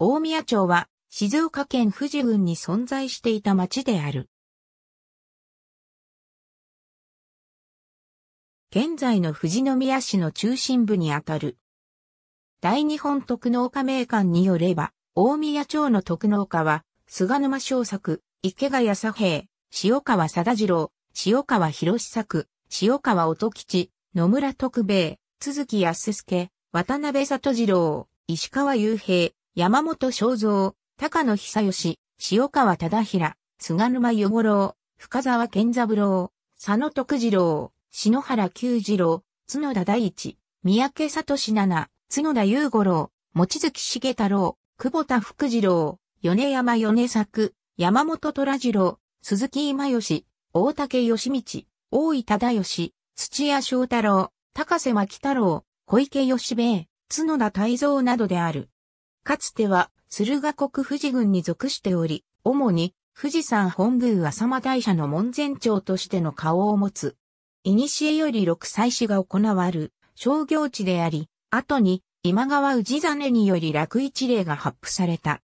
大宮町は静岡県富士郡に存在していた町である。現在の富士宮市の中心部にあたる。大日本特農家名館によれば、大宮町の特農家は、菅沼昌作、池谷佐平、塩川貞次郎、塩川博作、塩川音吉、野村徳兵衛、鈴木康介、渡辺里次郎、石川雄平、山本正蔵、高野久義、塩川忠平、菅沼与五郎、深沢健三郎、佐野徳次郎、篠原久次郎、角田大一、三宅聡七、角田雄五郎、望月重太郎、久保田福次郎、米山米作、山本虎次郎、鈴木今吉、大竹義道、大井忠義、土屋翔太郎、高瀬牧太郎、小池義兵衛、角田泰蔵などである。かつては、駿河国富士軍に属しており、主に、富士山本宮浅間大社の門前町としての顔を持つ。古より六祭祀が行わる商業地であり、後に今川氏真により楽一例が発布された。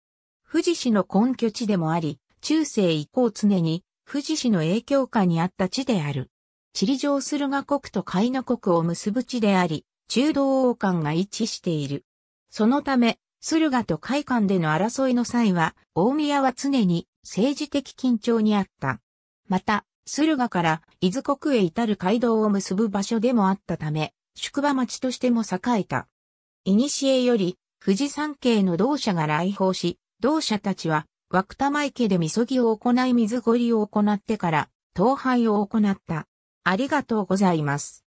富士市の根拠地でもあり、中世以降常に富士市の影響下にあった地である。地理上駿河国と海野国を結ぶ地であり、中道王冠が一致している。そのため、駿河と海間での争いの際は、大宮は常に政治的緊張にあった。また、駿河から伊豆国へ至る街道を結ぶ場所でもあったため、宿場町としても栄えた。古より、富士山系の同社が来訪し、同社たちは、枠玉池でみそぎを行い水ごりを行ってから、東廃を行った。ありがとうございます。